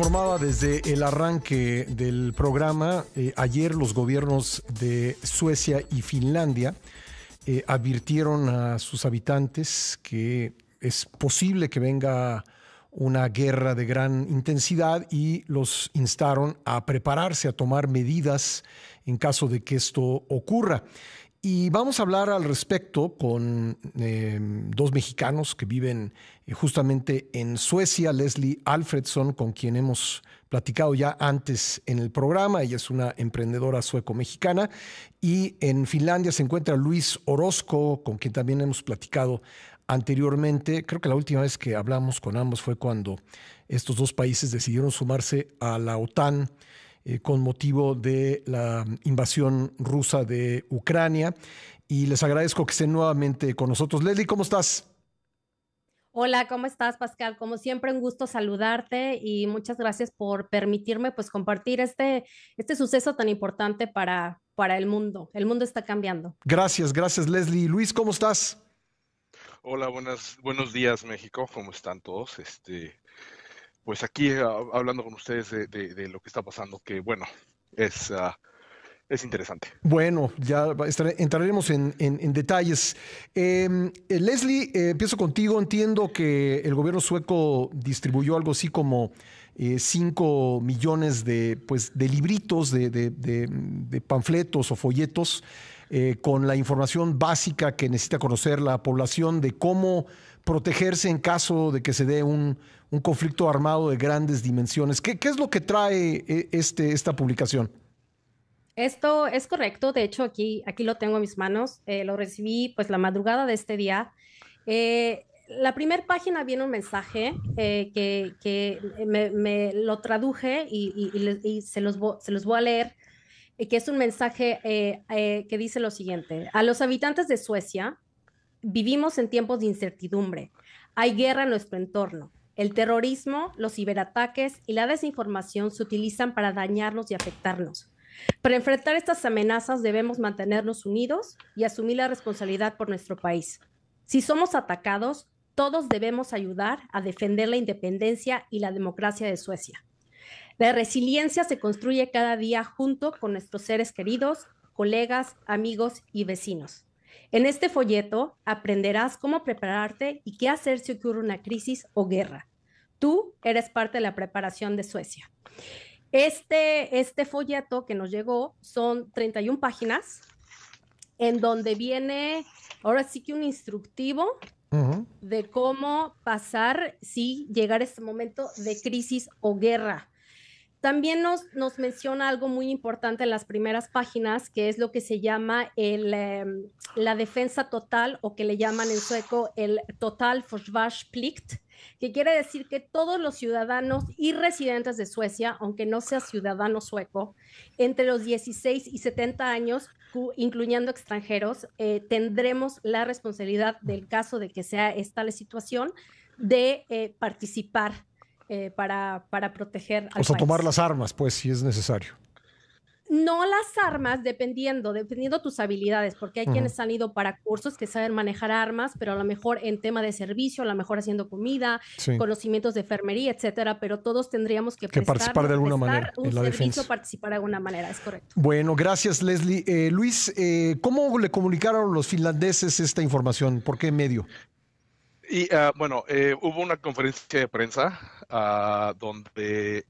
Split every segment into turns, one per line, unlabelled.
informaba desde el arranque del programa, eh, ayer los gobiernos de Suecia y Finlandia eh, advirtieron a sus habitantes que es posible que venga una guerra de gran intensidad y los instaron a prepararse, a tomar medidas en caso de que esto ocurra. Y vamos a hablar al respecto con em, dos mexicanos que viven eh, justamente en Suecia, Leslie Alfredson, con quien hemos platicado ya antes en el programa. Ella es una emprendedora sueco-mexicana. Y en Finlandia se encuentra Luis Orozco, con quien también hemos platicado anteriormente. Creo que la última vez que hablamos con ambos fue cuando estos dos países decidieron sumarse a la OTAN. Eh, con motivo de la invasión rusa de Ucrania. Y les agradezco que estén nuevamente con nosotros. Leslie, ¿cómo estás?
Hola, ¿cómo estás, Pascal? Como siempre, un gusto saludarte y muchas gracias por permitirme pues compartir este, este suceso tan importante para, para el mundo. El mundo está cambiando.
Gracias, gracias, Leslie. Luis, ¿cómo estás?
Hola, buenos días, México. ¿Cómo están todos? Este, pues aquí ah, hablando con ustedes de, lo que está pasando, que bueno, es... Ah, es interesante.
Bueno, ya entraremos en, detalles. Em, eh, Leslie, eh, empiezo contigo. Entiendo que el gobierno sueco distribuyó algo así como 5 eh, millones de, pues, de libritos, de, de panfletos o folletos con la información básica que necesita conocer la población de cómo protegerse en caso de que se dé un, un conflicto armado de grandes dimensiones. ¿Qué, es lo que trae eh, este, esta publicación?
Esto es correcto, de hecho aquí, aquí lo tengo en mis manos, eh, lo recibí pues la madrugada de este día. Eh, la primera página viene un mensaje que, me, lo traduje y, se, los se los voy a leer, que es un mensaje que dice lo siguiente, a los habitantes de Suecia vivimos en tiempos de incertidumbre, hay guerra en nuestro entorno, el terrorismo, los ciberataques y la desinformación se utilizan para dañarnos y afectarnos. Para enfrentar estas amenazas debemos mantenernos unidos y asumir la responsabilidad por nuestro país. Si somos atacados, todos debemos ayudar a defender la independencia y la democracia de Suecia. La resiliencia se construye cada día junto con nuestros seres queridos, colegas, amigos y vecinos. En este folleto aprenderás cómo prepararte y qué hacer si ocurre una crisis o guerra tú eres parte de la preparación de Suecia. Este, este folleto que nos llegó son 31 páginas en donde viene ahora sí que un instructivo de cómo pasar si llegar a este momento de crisis o guerra. También nos, nos menciona algo muy importante en las primeras páginas, que es lo que se llama el, em, la defensa total o que le llaman en sueco el total försvarsplikt, que quiere decir que todos los ciudadanos y residentes de Suecia, aunque no sea ciudadano sueco, entre los 16 y 70 años, incluyendo extranjeros, eh, tendremos la responsabilidad del caso de que sea esta la situación de eh, participar eh, para, para proteger al o sea, tomar las
armas, pues, si es necesario
no las armas, dependiendo, dependiendo tus habilidades, porque hay quienes han ido para cursos que saben manejar armas, pero a lo mejor en tema de servicio, a lo mejor haciendo comida, conocimientos de enfermería, etcétera, pero todos tendríamos que, participar de alguna manera un participar de alguna manera, es correcto.
Bueno, gracias Leslie. Eh, Luis, eh, ¿cómo le comunicaron los finlandeses esta información? ¿Por qué medio?
Y ah, bueno, eh, hubo una conferencia de prensa ah, donde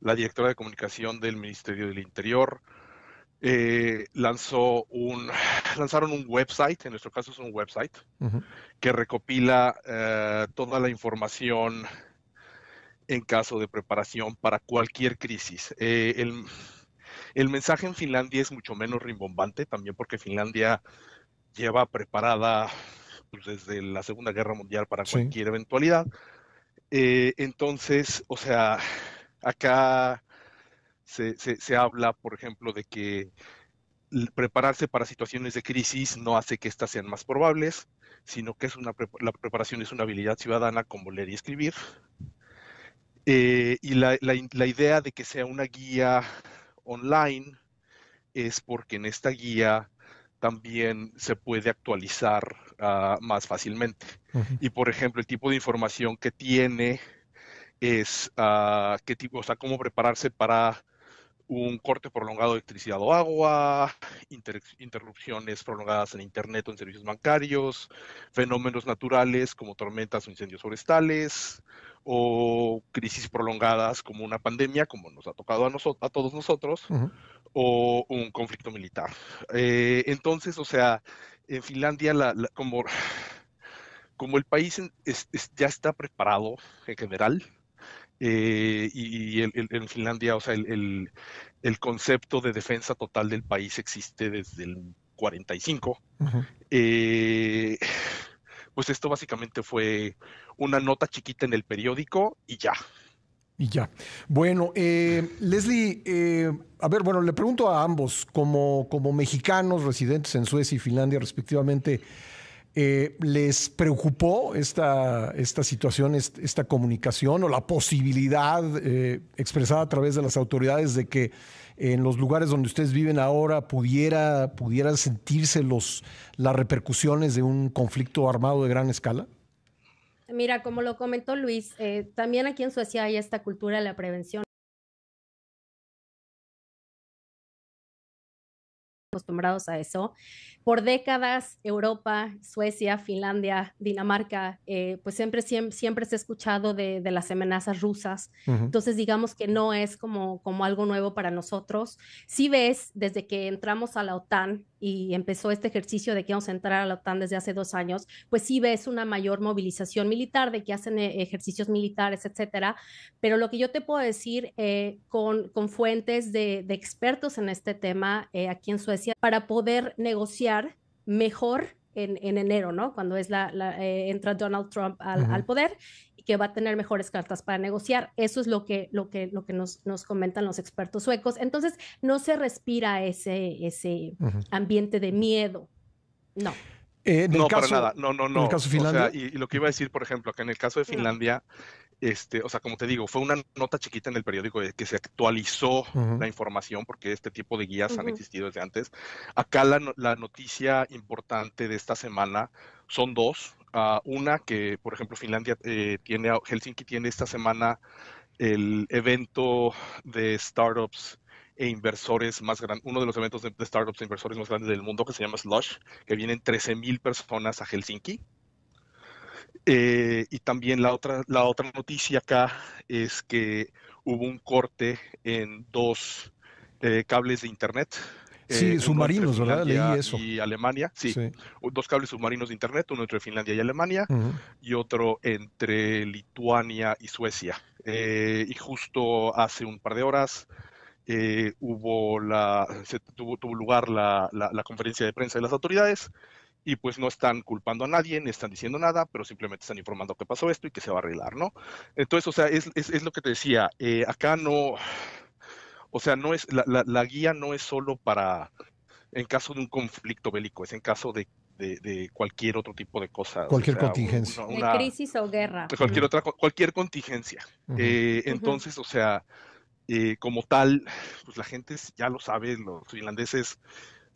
la directora de comunicación del Ministerio del Interior. Eh, lanzó un, lanzaron un website, en nuestro caso es un website, que recopila eh, toda la información en caso de preparación para cualquier crisis. Eh, el, el mensaje en Finlandia es mucho menos rimbombante, también porque Finlandia lleva preparada pues, desde la Segunda Guerra Mundial para cualquier eventualidad. entonces, o sea, Acá se, habla, por ejemplo, de que prepararse para situaciones de crisis no hace que éstas sean más probables, sino que es la preparación es una habilidad ciudadana como leer y escribir. Eh, y la, idea de que sea una guía online es porque en esta guía también se puede actualizar ah, más fácilmente. Y por ejemplo, el tipo de información que tiene es ah, qué tipo, sea, cómo prepararse para un corte prolongado de electricidad o agua, interrupciones prolongadas en Internet o en servicios bancarios, fenómenos naturales como tormentas o incendios forestales, o crisis prolongadas como una pandemia, como nos ha tocado a, a todos nosotros, o un conflicto militar. Eh, entonces, o sea, en Finlandia, la, como, como el país ya está preparado en general, eh, y, el, en Finlandia, o sea, el, concepto de defensa total del país existe desde el 45. Eh, pues esto básicamente fue una nota chiquita en el periódico y ya.
Y ya. Bueno, eh, Leslie, a ver, bueno, le pregunto a ambos, como, como mexicanos residentes en Suecia y Finlandia respectivamente, eh, ¿Les preocupó esta, esta situación, esta comunicación o la posibilidad eh, expresada a través de las autoridades de que en los lugares donde ustedes viven ahora pudiera, sentirse los, las repercusiones de un conflicto armado de gran escala?
Mira, como lo comentó Luis, eh, también aquí en Suecia hay esta cultura de la prevención. acostumbrados a eso. Por décadas, Europa, Suecia, Finlandia, Dinamarca, eh, pues siempre, siempre, se ha escuchado de, las amenazas rusas. Entonces, digamos que no es como, como algo nuevo para nosotros. Si ves, desde que entramos a la OTAN y empezó este ejercicio de que vamos a entrar a la OTAN desde hace dos años, pues sí ves una mayor movilización militar, de que hacen eh, ejercicios militares, etcétera. Pero lo que yo te puedo decir eh, con, con fuentes de, expertos en este tema aquí en Suecia, para poder negociar mejor en, enero, ¿no? Cuando es la, eh, entra Donald Trump al, poder y que va a tener mejores cartas para negociar. Eso es lo que, lo que, lo que nos, comentan los expertos suecos. Entonces, no se respira ese, ese ambiente de miedo. No.
Eh, no, para nada. No, no, no. En el caso de
y, lo que iba a decir, por ejemplo, que en el caso de Finlandia, este, o sea, como te digo, fue una nota chiquita en el periódico de que se actualizó la información porque este tipo de guías han existido desde antes. Acá la, noticia importante de esta semana son dos. Ah, una que, por ejemplo, Finlandia eh, tiene, Helsinki tiene esta semana el evento de startups e inversores más grande, uno de los eventos de, de, startups e inversores más grandes del mundo que se llama Slush, que vienen 13.000 personas a Helsinki. Eh, y también la otra, la otra noticia acá es que hubo un corte en dos eh, cables de Internet. Sí, eh, submarinos, ¿verdad? Leí eso. Y Alemania, sí, Dos cables submarinos de Internet, uno entre Finlandia y Alemania y otro entre Lituania y Suecia. y justo hace un par de horas hubo la, tuvo, lugar la conferencia de prensa de las autoridades y pues no están culpando a nadie, ni están diciendo nada, pero simplemente están informando que pasó esto y que se va a arreglar, ¿no? Entonces, o sea, es, es, lo que te decía, eh, acá no, o sea, no es, la, guía no es solo para, en caso de un conflicto bélico, es en caso de, cualquier otro tipo de cosa. Cualquier contingencia. crisis
o guerra. Cualquier
otra, cualquier contingencia. Eh, entonces, o sea, eh, como tal, pues la gente ya lo sabe, los finlandeses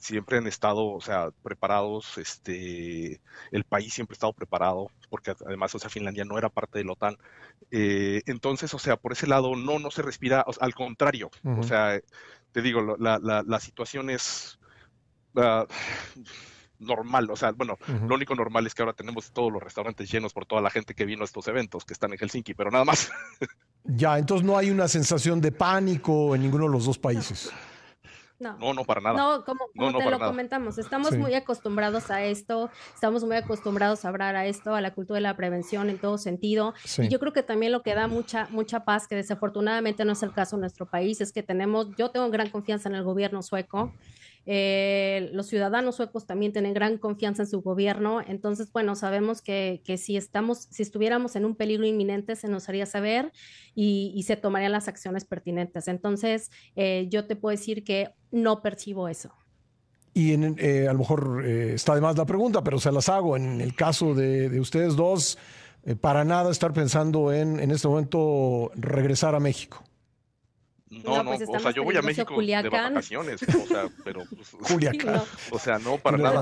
siempre han estado, o sea, preparados, este, el país siempre ha estado preparado, porque además, o sea, Finlandia no era parte de la OTAN. Eh, entonces, o sea, por ese lado, no, no se respira, al contrario, o sea, te digo, la, situación es... Ah, normal, o sea, bueno, lo único normal es que ahora tenemos todos los restaurantes llenos por toda la gente que vino a estos eventos que están en Helsinki, pero nada más.
ya, entonces no hay una sensación de pánico en ninguno de los dos países.
No, no, para nada. No, como, te lo comentamos, estamos muy acostumbrados a esto, estamos muy acostumbrados a hablar a esto, a la cultura de la prevención en todo sentido. Y yo creo que también lo que da mucha, mucha paz, que desafortunadamente no es el caso en nuestro país, es que tenemos, yo tengo gran confianza en el gobierno sueco. Eh, los ciudadanos suecos también tienen gran confianza en su gobierno. Entonces, bueno, sabemos que, si, estamos, si estuviéramos en un peligro inminente, se nos haría saber y, se tomarían las acciones pertinentes. Entonces, eh, yo te puedo decir que no percibo eso.
Y en, eh, a lo mejor está de más la pregunta, pero se las hago. En el caso de ustedes dos, para nada estar pensando en, en este momento regresar a México.
Pues, no, no, o sea, yo voy a México de vacaciones, o sea, pero... O sea, no, para nada.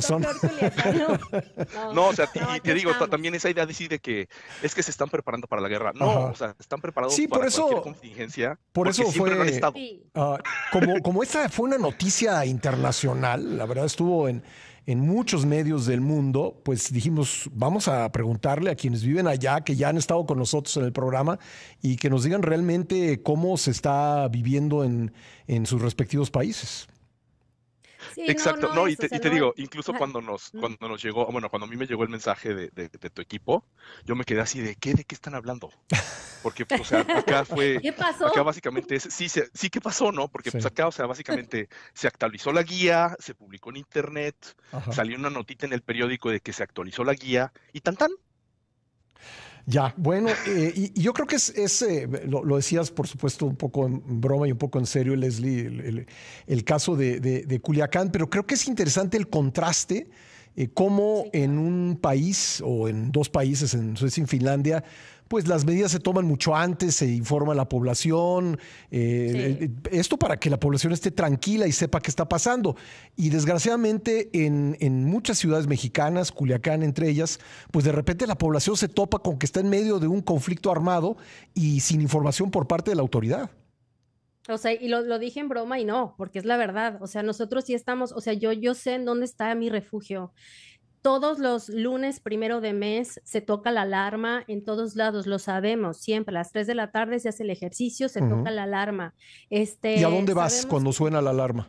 No. o sea, y, te digo, también esa idea de, que es que se están preparando para la guerra. No, o sea, están preparados para eso, cualquier contingencia. Por eso fue... estado.
Ah, como, como esta fue una noticia internacional, la verdad estuvo en en muchos medios del mundo, pues dijimos, vamos a preguntarle a quienes viven allá, que ya han estado con nosotros en el programa, y que nos digan realmente cómo se está viviendo en, en sus respectivos países.
Exacto, no, y te, digo, incluso cuando nos, cuando nos llegó, bueno, cuando a mí me llegó el mensaje de, tu equipo, yo me quedé así de, ¿qué, de qué están hablando? Porque, pues, o sea, acá fue, ¿Qué pasó? acá básicamente, es, sí, sí, ¿qué pasó, no? Porque pues acá, o sea, básicamente se actualizó la guía, se publicó en internet, salió una notita en el periódico de que se actualizó la guía, y tan tan,
ya, bueno, eh, y, yo creo que es, eh, lo, decías, por supuesto, un poco en broma y un poco en serio, Leslie, el, caso de, de, Culiacán, pero creo que es interesante el contraste como eh, cómo en un país o en dos países, en Suecia y Finlandia, pues las medidas se toman mucho antes, se informa a la población, eh, eh, esto para que la población esté tranquila y sepa qué está pasando. Y desgraciadamente en, muchas ciudades mexicanas, Culiacán entre ellas, pues de repente la población se topa con que está en medio de un conflicto armado y sin información por parte de la autoridad.
O sea, y lo, dije en broma y no, porque es la verdad. O sea, nosotros sí estamos, o sea, yo, yo sé en dónde está mi refugio. Todos los lunes primero de mes se toca la alarma en todos lados, lo sabemos siempre. A las 3 de la tarde se hace el ejercicio, se toca la alarma. Este, ¿Y a dónde vas cuando
suena la alarma?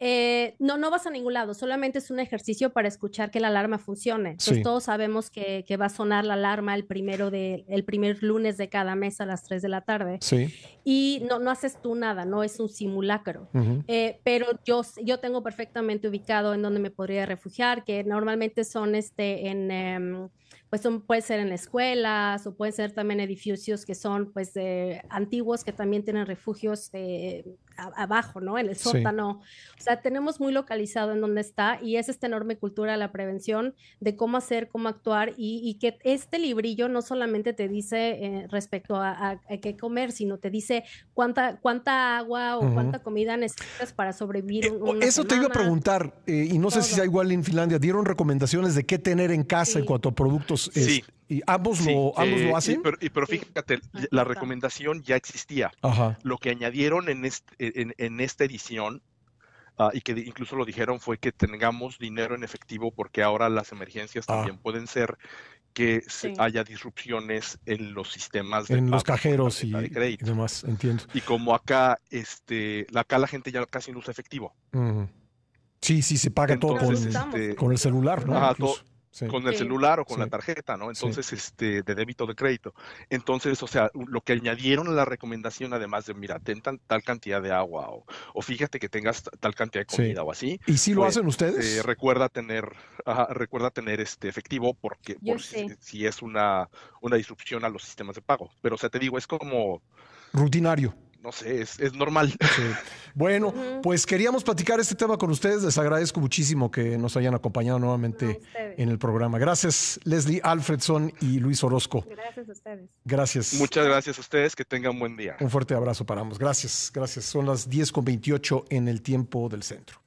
Eh, no, no vas a ningún lado, solamente es un ejercicio para escuchar que la alarma funcione. todos sabemos que, va a sonar la alarma el primero de, primer lunes de cada mes a las 3 de la tarde. Y no, haces tú nada, no es un simulacro. Eh, pero yo, yo tengo perfectamente ubicado en donde me podría refugiar, que normalmente son este, en... Em, pues ser en escuelas o pueden ser también edificios que son pues antiguos que también tienen refugios eh, abajo, ¿no? En el sótano. O sea, tenemos muy localizado en dónde está y es esta enorme cultura de la prevención, de cómo hacer, cómo actuar y, que este librillo no solamente te dice eh, respecto a, qué comer, sino te dice cuánta, cuánta agua o cuánta comida necesitas para sobrevivir. Eso te iba a
preguntar eh, y no sé si sea igual en Finlandia. ¿Dieron recomendaciones de qué tener en casa en cuanto a productos? Este, ¿Y ambos, lo, ambos eh, hacen?
pero, fíjate, la recomendación ya existía. Lo que añadieron en, este, en, esta edición ah, y que incluso lo dijeron fue que tengamos dinero en efectivo porque ahora las emergencias ah. también pueden ser que haya disrupciones en los sistemas de en los cajeros
y, demás entiendo
y como acá este acá la gente ya casi no usa efectivo
sí sí se paga todo este, con, el celular no ajá, con el celular o con la
tarjeta, ¿no? Entonces, este, de débito de crédito. Entonces, o sea, lo que añadieron a la recomendación, además de, mira, ten tan, tal cantidad de agua o, fíjate que tengas tal cantidad de comida o así. ¿Y si lo pues, hacen eh, ustedes? recuerda tener, recuerda tener este efectivo porque por pues, si, es una, una disrupción a los sistemas de pago. Pero, o sea, te digo, es como...
Rutinario
no sé, es, normal.
Bueno, pues queríamos platicar este tema con ustedes. Les agradezco muchísimo que nos hayan acompañado nuevamente en el programa. Gracias, Leslie Alfredson y Luis Orozco.
Gracias a ustedes.
Gracias. Muchas
gracias a ustedes. Que tengan buen día.
Un fuerte abrazo para ambos. Gracias, gracias. Son las 10 con 28 en el tiempo del centro.